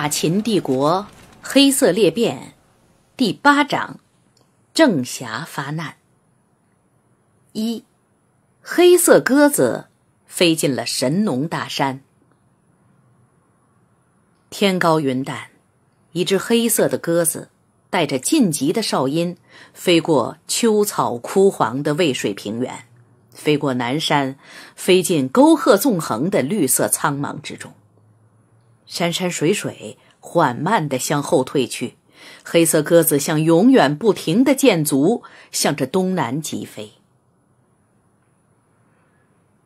大秦帝国，黑色裂变，第八章，郑侠发难。一，黑色鸽子飞进了神农大山。天高云淡，一只黑色的鸽子带着晋级的哨音，飞过秋草枯黄的渭水平原，飞过南山，飞进沟壑纵横的绿色苍茫之中。山山水水缓慢的向后退去，黑色鸽子像永远不停的箭足，向着东南疾飞。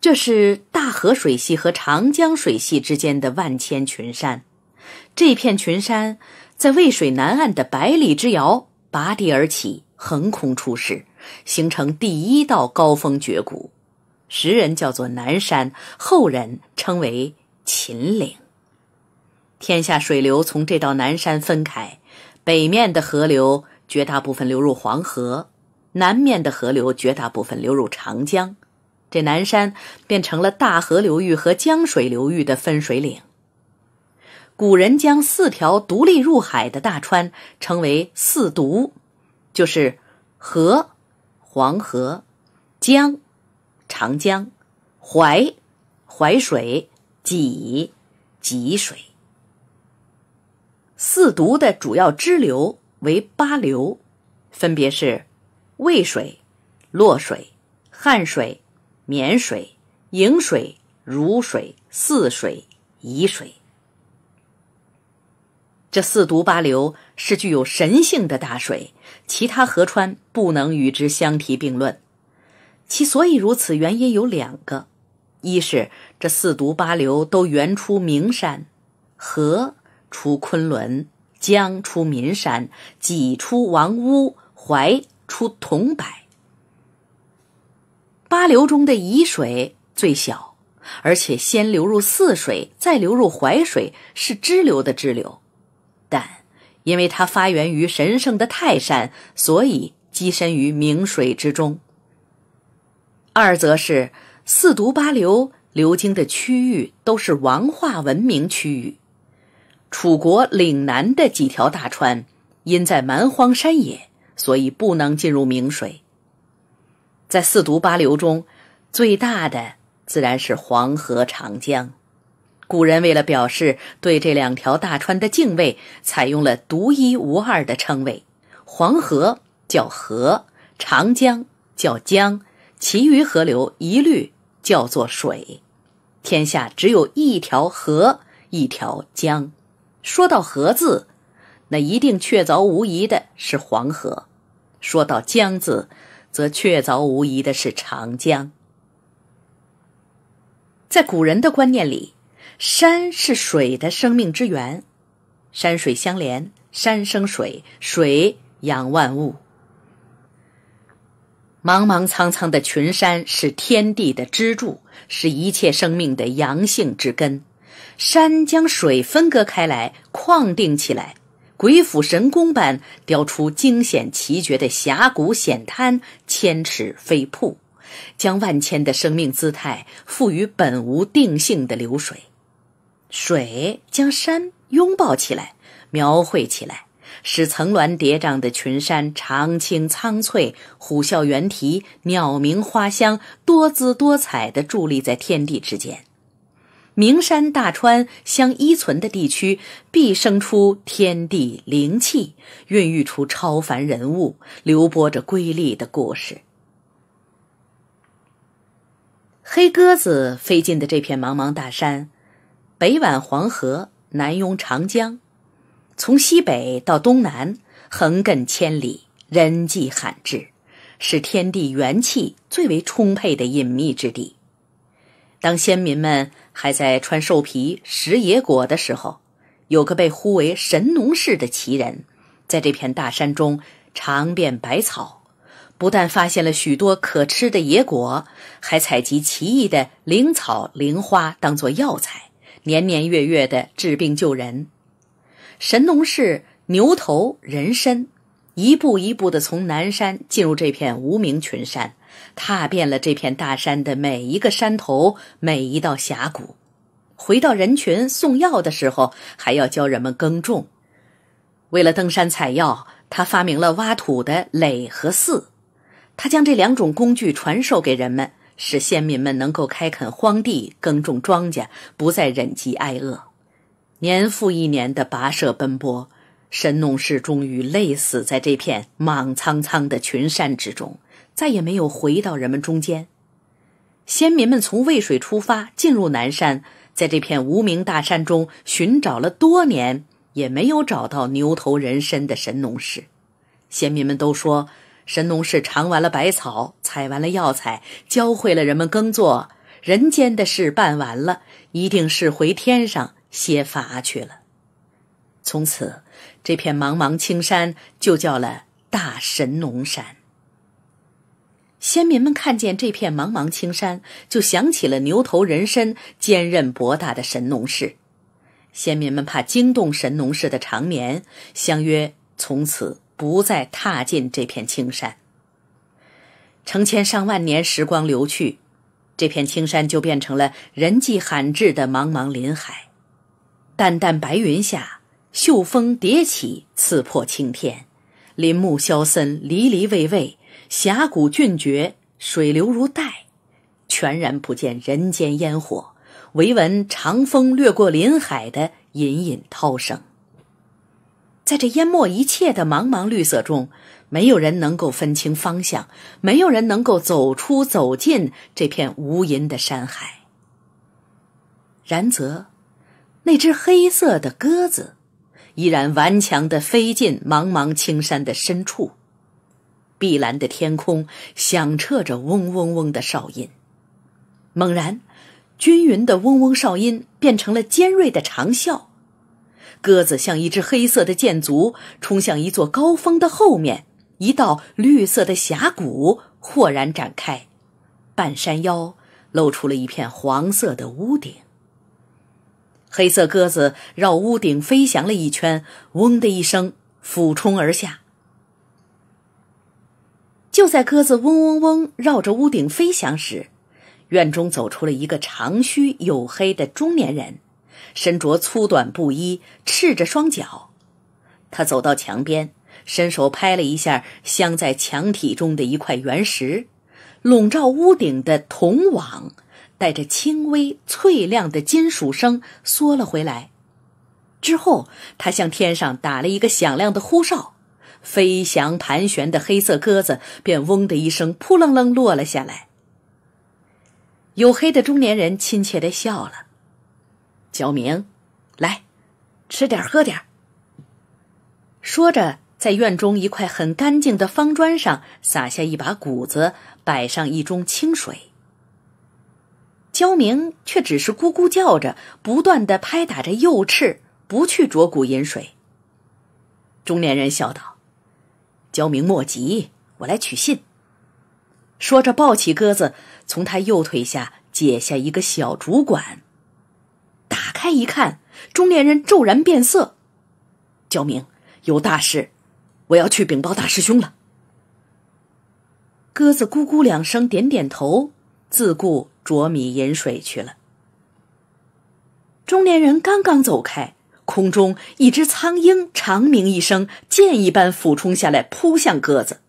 这是大河水系和长江水系之间的万千群山，这片群山在渭水南岸的百里之遥拔地而起，横空出世，形成第一道高峰绝谷，时人叫做南山，后人称为秦岭。天下水流从这道南山分开，北面的河流绝大部分流入黄河，南面的河流绝大部分流入长江，这南山便成了大河流域和江水流域的分水岭。古人将四条独立入海的大川称为“四渎”，就是河、黄河、江、长江、淮、淮水、济、济水。四渎的主要支流为八流，分别是渭水、洛水、汉水、沔水、颍水、汝水、泗水、沂水。这四渎八流是具有神性的大水，其他河川不能与之相提并论。其所以如此，原因有两个：一是这四渎八流都源出名山，河。出昆仑，江出岷山，济出王屋，淮出桐柏。八流中的沂水最小，而且先流入泗水，再流入淮水，是支流的支流。但因为它发源于神圣的泰山，所以跻身于明水之中。二则是四渎八流流经的区域都是王化文明区域。楚国岭南的几条大川，因在蛮荒山野，所以不能进入明水。在四渎八流中，最大的自然是黄河、长江。古人为了表示对这两条大川的敬畏，采用了独一无二的称谓：黄河叫河，长江叫江，其余河流一律叫做水。天下只有一条河，一条江。说到河字，那一定确凿无疑的是黄河；说到江字，则确凿无疑的是长江。在古人的观念里，山是水的生命之源，山水相连，山生水，水养万物。茫茫苍苍的群山是天地的支柱，是一切生命的阳性之根。山将水分割开来、框定起来，鬼斧神工般雕出惊险奇绝的峡谷险滩、千尺飞瀑，将万千的生命姿态赋予本无定性的流水。水将山拥抱起来、描绘起来，使层峦叠嶂的群山长青苍翠，虎啸猿啼，鸟鸣花香，多姿多彩地伫立在天地之间。名山大川相依存的地区，必生出天地灵气，孕育出超凡人物，流播着瑰丽的故事。黑鸽子飞进的这片茫茫大山，北挽黄河，南拥长江，从西北到东南，横亘千里，人迹罕至，是天地元气最为充沛的隐秘之地。当先民们还在穿兽皮、食野果的时候，有个被呼为神农氏的奇人，在这片大山中尝遍百草，不但发现了许多可吃的野果，还采集奇异的灵草、灵花，当做药材，年年月月地治病救人。神农氏牛头人身，一步一步地从南山进入这片无名群山。踏遍了这片大山的每一个山头，每一道峡谷。回到人群送药的时候，还要教人们耕种。为了登山采药，他发明了挖土的耒和耜。他将这两种工具传授给人们，使先民们能够开垦荒地，耕种庄稼，不再忍饥挨饿。年复一年的跋涉奔波，神农氏终于累死在这片莽苍苍的群山之中。再也没有回到人们中间。先民们从渭水出发，进入南山，在这片无名大山中寻找了多年，也没有找到牛头人身的神农氏。先民们都说，神农氏尝完了百草，采完了药材，教会了人们耕作，人间的事办完了，一定是回天上歇乏去了。从此，这片茫茫青山就叫了大神农山。先民们看见这片茫茫青山，就想起了牛头人身、坚韧博大的神农氏。先民们怕惊动神农氏的长眠，相约从此不再踏进这片青山。成千上万年时光流去，这片青山就变成了人迹罕至的茫茫林海。淡淡白云下，秀峰叠起，刺破青天；林木萧森，离离畏畏。峡谷峻绝，水流如带，全然不见人间烟火，唯闻长风掠过林海的隐隐涛声。在这淹没一切的茫茫绿色中，没有人能够分清方向，没有人能够走出、走进这片无垠的山海。然则，那只黑色的鸽子，依然顽强地飞进茫茫青山的深处。碧蓝的天空响彻着嗡嗡嗡的哨音，猛然，均匀的嗡嗡哨音变成了尖锐的长啸。鸽子像一只黑色的箭足，冲向一座高峰的后面，一道绿色的峡谷豁然展开，半山腰露出了一片黄色的屋顶。黑色鸽子绕屋顶飞翔了一圈，嗡的一声，俯冲而下。就在鸽子嗡嗡嗡绕着屋顶飞翔时，院中走出了一个长须黝黑的中年人，身着粗短布衣，赤着双脚。他走到墙边，伸手拍了一下镶在墙体中的一块原石，笼罩屋顶的铜网带着轻微脆亮的金属声缩了回来。之后，他向天上打了一个响亮的呼哨。飞翔盘旋的黑色鸽子便“嗡”的一声扑棱棱落了下来。黝黑的中年人亲切的笑了：“焦明，来，吃点喝点。”说着，在院中一块很干净的方砖上撒下一把谷子，摆上一盅清水。焦明却只是咕咕叫着，不断的拍打着右翅，不去啄谷饮水。中年人笑道。焦明，莫急，我来取信。说着，抱起鸽子，从他右腿下解下一个小竹管，打开一看，中年人骤然变色。焦明，有大事，我要去禀报大师兄了。鸽子咕咕两声，点点头，自顾啄米饮水去了。中年人刚刚走开。空中一只苍鹰长鸣一声，箭一般俯冲下来，扑向鸽子。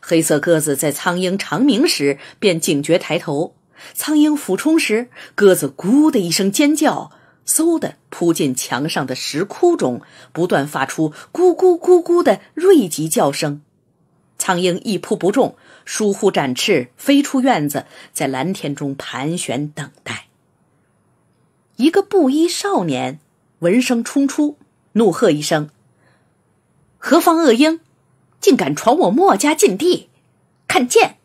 黑色鸽子在苍鹰长鸣时便警觉抬头，苍鹰俯冲时，鸽子“咕”的一声尖叫，嗖的扑进墙上的石窟中，不断发出“咕咕咕咕”的锐急叫声。苍鹰一扑不中，疏忽展翅飞出院子，在蓝天中盘旋等待。一个布衣少年。闻声冲出，怒喝一声：“何方恶鹰，竟敢闯我墨家禁地！”看剑。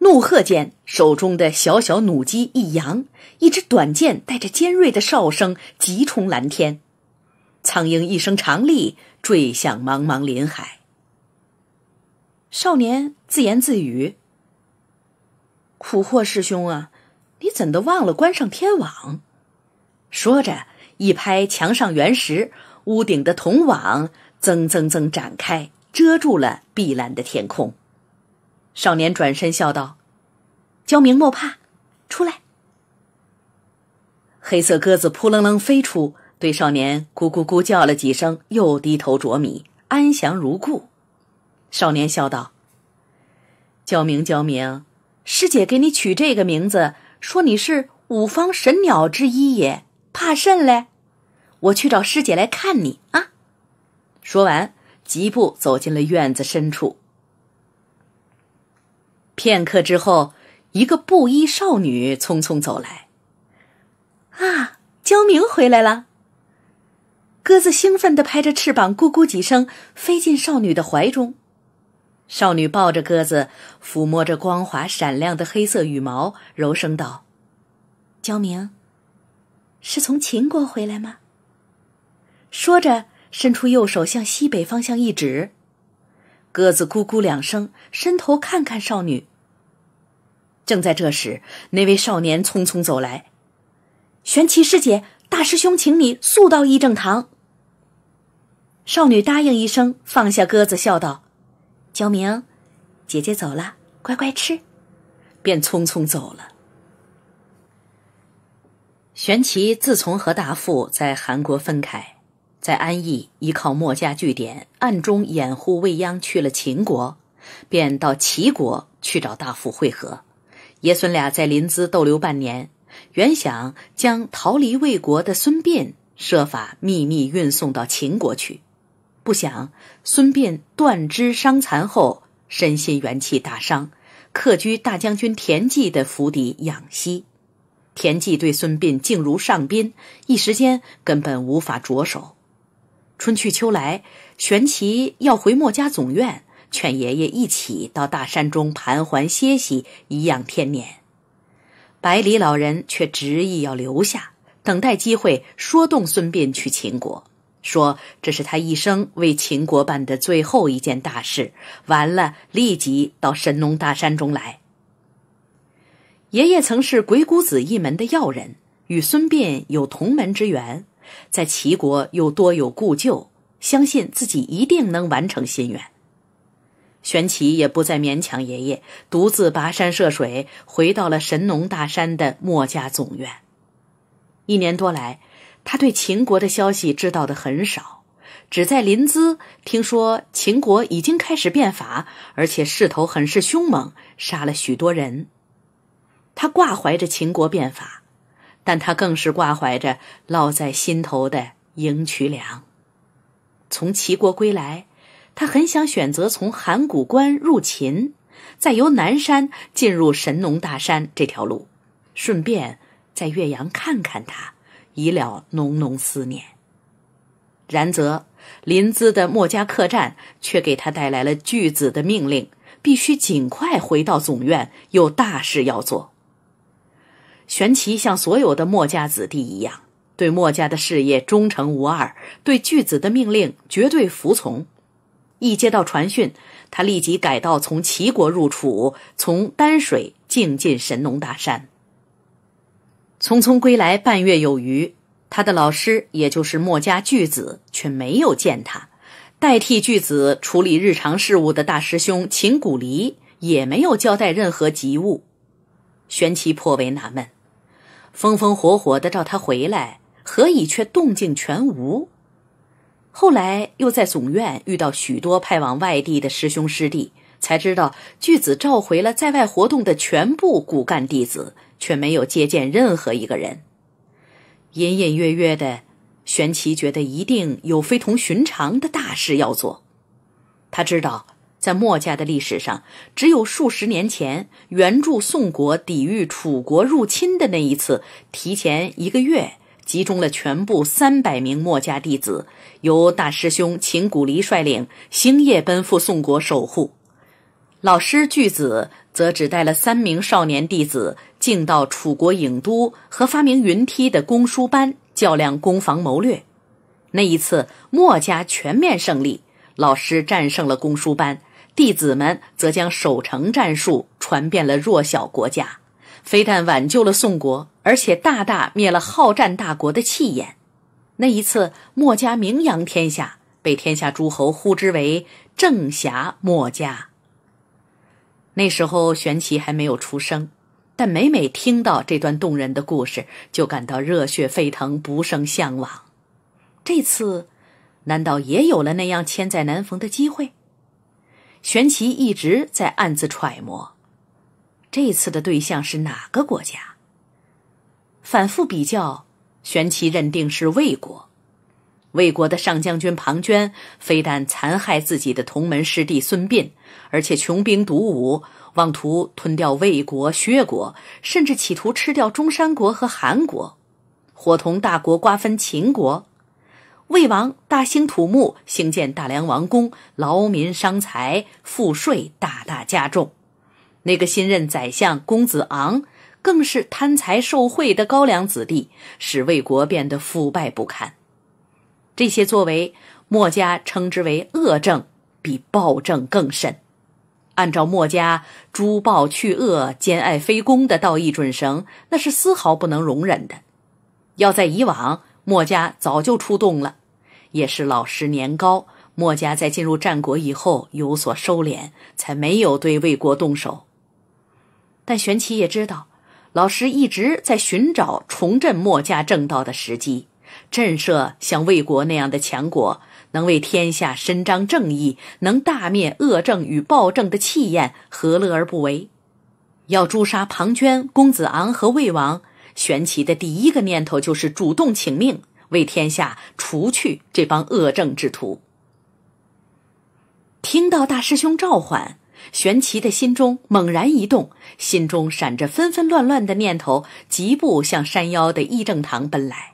怒喝间，手中的小小弩机一扬，一支短剑带着尖锐的哨声急冲蓝天，苍鹰一声长唳，坠向茫茫林海。少年自言自语：“苦惑师兄啊，你怎的忘了关上天网？”说着，一拍墙上原石，屋顶的铜网“增增增展开，遮住了碧蓝的天空。少年转身笑道：“焦明莫怕，出来。”黑色鸽子扑棱棱飞出，对少年咕咕咕叫了几声，又低头啄米，安详如故。少年笑道：“焦明，焦明，师姐给你取这个名字，说你是五方神鸟之一也。”怕甚嘞？我去找师姐来看你啊！说完，疾步走进了院子深处。片刻之后，一个布衣少女匆匆走来。啊，焦明回来了！鸽子兴奋地拍着翅膀，咕咕几声，飞进少女的怀中。少女抱着鸽子，抚摸着光滑闪亮的黑色羽毛，柔声道：“焦明。”是从秦国回来吗？说着，伸出右手向西北方向一指，鸽子咕咕两声，伸头看看少女。正在这时，那位少年匆匆走来：“玄奇师姐，大师兄，请你速到议政堂。”少女答应一声，放下鸽子，笑道：“焦明，姐姐走了，乖乖吃。”便匆匆走了。玄奇自从和大傅在韩国分开，在安邑依靠墨家据点，暗中掩护未央去了秦国，便到齐国去找大夫会合。爷孙俩在临淄逗留半年，原想将逃离魏国的孙膑设法秘密运送到秦国去，不想孙膑断肢伤残后，身心元气大伤，客居大将军田忌的府邸养息。田忌对孙膑敬如上宾，一时间根本无法着手。春去秋来，玄奇要回墨家总院，劝爷爷一起到大山中盘桓歇息，颐养天年。百里老人却执意要留下，等待机会说动孙膑去秦国，说这是他一生为秦国办的最后一件大事。完了，立即到神农大山中来。爷爷曾是鬼谷子一门的要人，与孙膑有同门之缘，在齐国又多有故旧，相信自己一定能完成心愿。玄奇也不再勉强爷爷，独自跋山涉水，回到了神农大山的墨家总院。一年多来，他对秦国的消息知道的很少，只在临淄听说秦国已经开始变法，而且势头很是凶猛，杀了许多人。他挂怀着秦国变法，但他更是挂怀着烙在心头的赢渠梁。从齐国归来，他很想选择从函谷关入秦，再由南山进入神农大山这条路，顺便在岳阳看看他，以了浓浓思念。然则临淄的墨家客栈却给他带来了巨子的命令：必须尽快回到总院，有大事要做。玄奇像所有的墨家子弟一样，对墨家的事业忠诚无二，对巨子的命令绝对服从。一接到传讯，他立即改道从齐国入楚，从丹水进进神农大山。匆匆归来半月有余，他的老师，也就是墨家巨子，却没有见他；代替巨子处理日常事务的大师兄秦古离，也没有交代任何急务。玄奇颇为纳闷。风风火火的召他回来，何以却动静全无？后来又在总院遇到许多派往外地的师兄师弟，才知道巨子召回了在外活动的全部骨干弟子，却没有接见任何一个人。隐隐约约的，玄奇觉得一定有非同寻常的大事要做。他知道。在墨家的历史上，只有数十年前援助宋国抵御楚国入侵的那一次，提前一个月集中了全部三百名墨家弟子，由大师兄秦古离率领，星夜奔赴宋国守护。老师巨子则只带了三名少年弟子，进到楚国郢都，和发明云梯的公输班较量攻防谋略。那一次，墨家全面胜利，老师战胜了公输班。弟子们则将守城战术传遍了弱小国家，非但挽救了宋国，而且大大灭了好战大国的气焰。那一次，墨家名扬天下，被天下诸侯呼之为“正侠墨家”。那时候，玄奇还没有出生，但每每听到这段动人的故事，就感到热血沸腾，不胜向往。这次，难道也有了那样千载难逢的机会？玄奇一直在暗自揣摩，这次的对象是哪个国家？反复比较，玄奇认定是魏国。魏国的上将军庞涓，非但残害自己的同门师弟孙膑，而且穷兵黩武，妄图吞掉魏国、薛国，甚至企图吃掉中山国和韩国，伙同大国瓜分秦国。魏王大兴土木，兴建大梁王宫，劳民伤财，赋税大大加重。那个新任宰相公子昂，更是贪财受贿的高粱子弟，使魏国变得腐败不堪。这些作为墨家称之为恶政，比暴政更甚。按照墨家诛暴去恶、兼爱非攻的道义准绳，那是丝毫不能容忍的。要在以往，墨家早就出动了。也是老师年高，墨家在进入战国以后有所收敛，才没有对魏国动手。但玄奇也知道，老师一直在寻找重振墨家正道的时机，震慑像魏国那样的强国，能为天下伸张正义，能大灭恶政与暴政的气焰，何乐而不为？要诛杀庞涓、公子昂和魏王，玄奇的第一个念头就是主动请命。为天下除去这帮恶政之徒。听到大师兄召唤，玄奇的心中猛然一动，心中闪着纷纷乱乱的念头，疾步向山腰的议政堂奔来。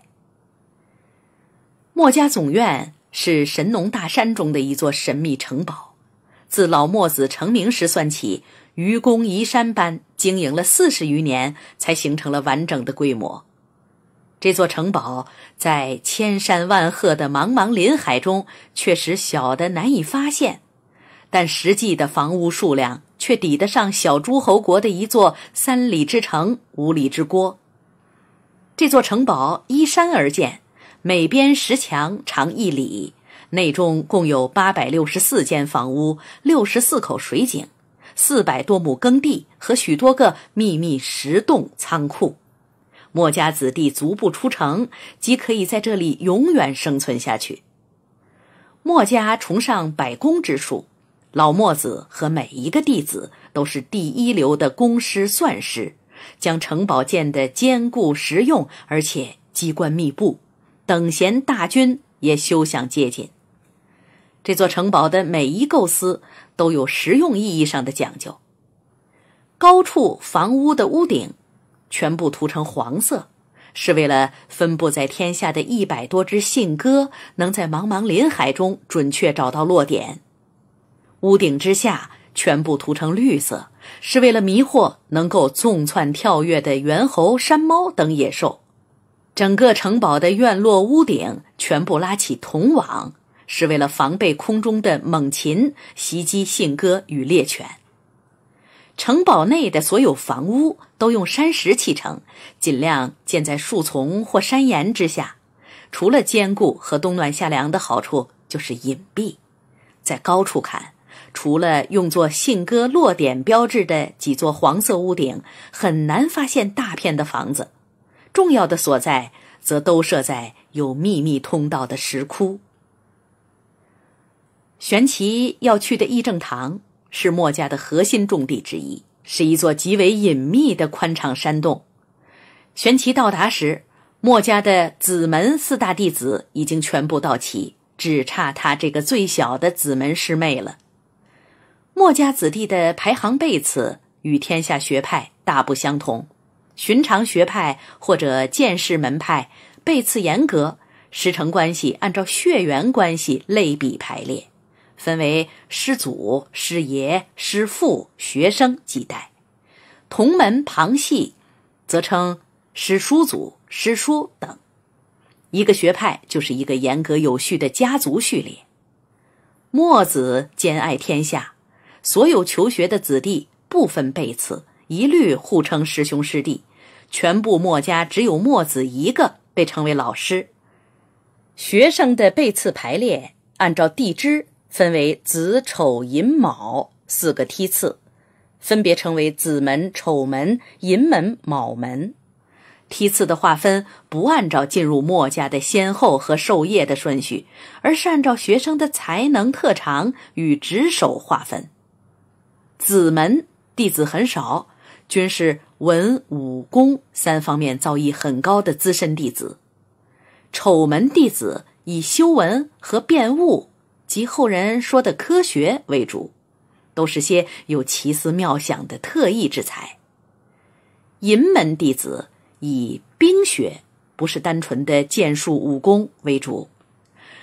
墨家总院是神农大山中的一座神秘城堡，自老墨子成名时算起，愚公移山般经营了四十余年，才形成了完整的规模。这座城堡在千山万壑的茫茫林海中，确实小得难以发现，但实际的房屋数量却抵得上小诸侯国的一座三里之城、五里之郭。这座城堡依山而建，每边石墙长一里，内中共有八百六十四间房屋、六十四口水井、四百多亩耕地和许多个秘密石洞仓库。墨家子弟足不出城，即可以在这里永远生存下去。墨家崇尚百工之术，老墨子和每一个弟子都是第一流的工师、算师，将城堡建得坚固实用，而且机关密布，等闲大军也休想接近。这座城堡的每一构思都有实用意义上的讲究。高处房屋的屋顶。全部涂成黄色，是为了分布在天下的一百多只信鸽能在茫茫林海中准确找到落点。屋顶之下全部涂成绿色，是为了迷惑能够纵窜跳跃的猿猴、山猫等野兽。整个城堡的院落屋顶全部拉起铜网，是为了防备空中的猛禽袭击信鸽与猎犬。城堡内的所有房屋都用山石砌成，尽量建在树丛或山岩之下。除了坚固和冬暖夏凉的好处，就是隐蔽。在高处看，除了用作信鸽落点标志的几座黄色屋顶，很难发现大片的房子。重要的所在，则都设在有秘密通道的石窟。玄奇要去的议政堂。是墨家的核心重地之一，是一座极为隐秘的宽敞山洞。玄奇到达时，墨家的子门四大弟子已经全部到齐，只差他这个最小的子门师妹了。墨家子弟的排行辈次与天下学派大不相同，寻常学派或者剑士门派辈次严格，师承关系按照血缘关系类比排列。分为师祖、师爷、师父、学生几代，同门旁系，则称师叔祖、师叔等。一个学派就是一个严格有序的家族序列。墨子兼爱天下，所有求学的子弟不分辈次，一律互称师兄师弟。全部墨家只有墨子一个被称为老师。学生的辈次排列按照地支。分为子、丑、寅、卯四个梯次，分别称为子门、丑门、寅门、卯门。梯次的划分不按照进入墨家的先后和授业的顺序，而是按照学生的才能特长与职守划分。子门弟子很少，均是文、武、功三方面造诣很高的资深弟子。丑门弟子以修文和辩物。及后人说的科学为主，都是些有奇思妙想的特异之才。银门弟子以冰雪不是单纯的剑术武功为主，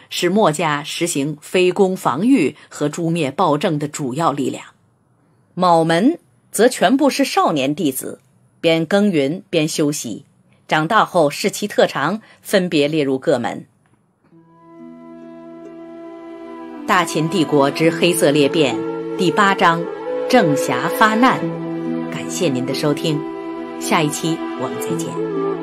是墨家实行非攻防御和诛灭暴政的主要力量。卯门则全部是少年弟子，边耕耘边修习，长大后视其特长，分别列入各门。《大秦帝国之黑色裂变》第八章，郑侠发难。感谢您的收听，下一期我们再见。